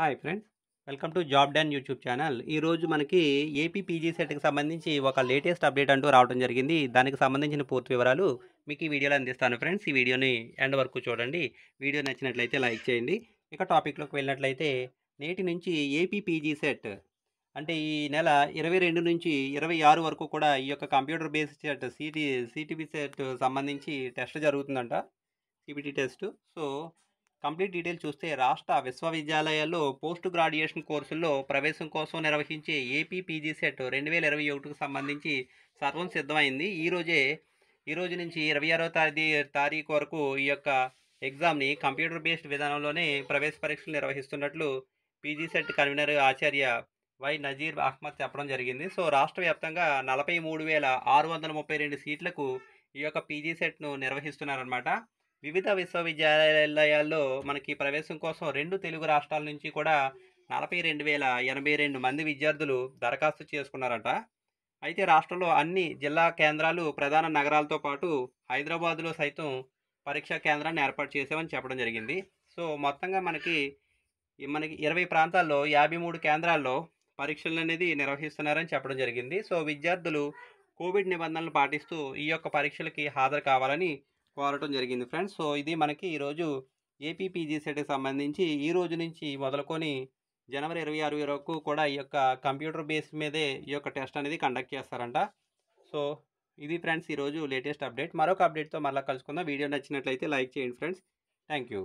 hi friends welcome to job డ్యాన్ YouTube channel ఈరోజు మనకి ఏపీ పీజీ సెట్కి సంబంధించి ఒక లేటెస్ట్ అప్డేట్ అంటూ రావడం జరిగింది దానికి సంబంధించిన పూర్తి వివరాలు మీకు ఈ వీడియోలో అందిస్తాను ఫ్రెండ్స్ ఈ వీడియోని ఎండ్ వరకు చూడండి వీడియో నచ్చినట్లయితే లైక్ చేయండి ఇక టాపిక్లోకి వెళ్ళినట్లయితే నేటి నుంచి ఏపీ పీజీ సెట్ అంటే ఈ నెల ఇరవై రెండు నుంచి ఇరవై ఆరు వరకు కూడా ఈ యొక్క కంప్యూటర్ బేస్డ్ సెట్ సిటీ సిటీపీ సెట్ సంబంధించి టెస్ట్ జరుగుతుందంట CBT test so complete detail చూస్తే రాష్ట్ర విశ్వవిద్యాలయాల్లో పోస్ట్ గ్రాడ్యుయేషన్ కోర్సుల్లో ప్రవేశం కోసం నిర్వహించే ఏపీ పీజీ సెట్ రెండు వేల ఇరవై ఒకటికి సంబంధించి సర్వం సిద్ధమైంది ఈరోజే ఈరోజు నుంచి ఇరవై ఆరో తారీ తారీఖు వరకు ఈ యొక్క ఎగ్జామ్ని కంప్యూటర్ బేస్డ్ విధానంలోనే ప్రవేశ పరీక్షలు నిర్వహిస్తున్నట్లు పీజీ సెట్ కన్వీనర్ ఆచార్య వై నజీర్ అహ్మద్ చెప్పడం జరిగింది సో రాష్ట్ర వ్యాప్తంగా నలభై మూడు వేల ఆరు వందల ముప్పై రెండు సీట్లకు ఈ యొక్క పీజీ సెట్ను నిర్వహిస్తున్నారనమాట వివిధ విశ్వవిద్యాలయాల్లో మనకి ప్రవేశం కోసం రెండు తెలుగు రాష్ట్రాల నుంచి కూడా నలభై రెండు వేల ఎనభై రెండు మంది విద్యార్థులు దరఖాస్తు చేసుకున్నారట అయితే రాష్ట్రంలో అన్ని జిల్లా కేంద్రాలు ప్రధాన నగరాలతో పాటు హైదరాబాదులో సైతం పరీక్షా కేంద్రాన్ని ఏర్పాటు చేసామని చెప్పడం జరిగింది సో మొత్తంగా మనకి మనకి ఇరవై ప్రాంతాల్లో యాభై మూడు కేంద్రాల్లో పరీక్షలు అనేది నిర్వహిస్తున్నారని చెప్పడం జరిగింది సో విద్యార్థులు కోవిడ్ నిబంధనలు పాటిస్తూ ఈ యొక్క పరీక్షలకి హాజరు కావాలని కోరటం జరిగింది ఫ్రెండ్స్ సో ఇది మనకి ఈరోజు ఏపీపీజీసీకి సంబంధించి ఈ రోజు నుంచి మొదలుకొని జనవరి ఇరవై ఆరు వరకు కూడా ఈ యొక్క కంప్యూటర్ బేస్ మీదే ఈ యొక్క టెస్ట్ అనేది కండక్ట్ చేస్తారంట సో ఇది ఫ్రెండ్స్ ఈరోజు లేటెస్ట్ అప్డేట్ మరొక అప్డేట్తో మళ్ళీ కలుసుకుందాం వీడియో నచ్చినట్లయితే లైక్ చేయండి ఫ్రెండ్స్ థ్యాంక్ యూ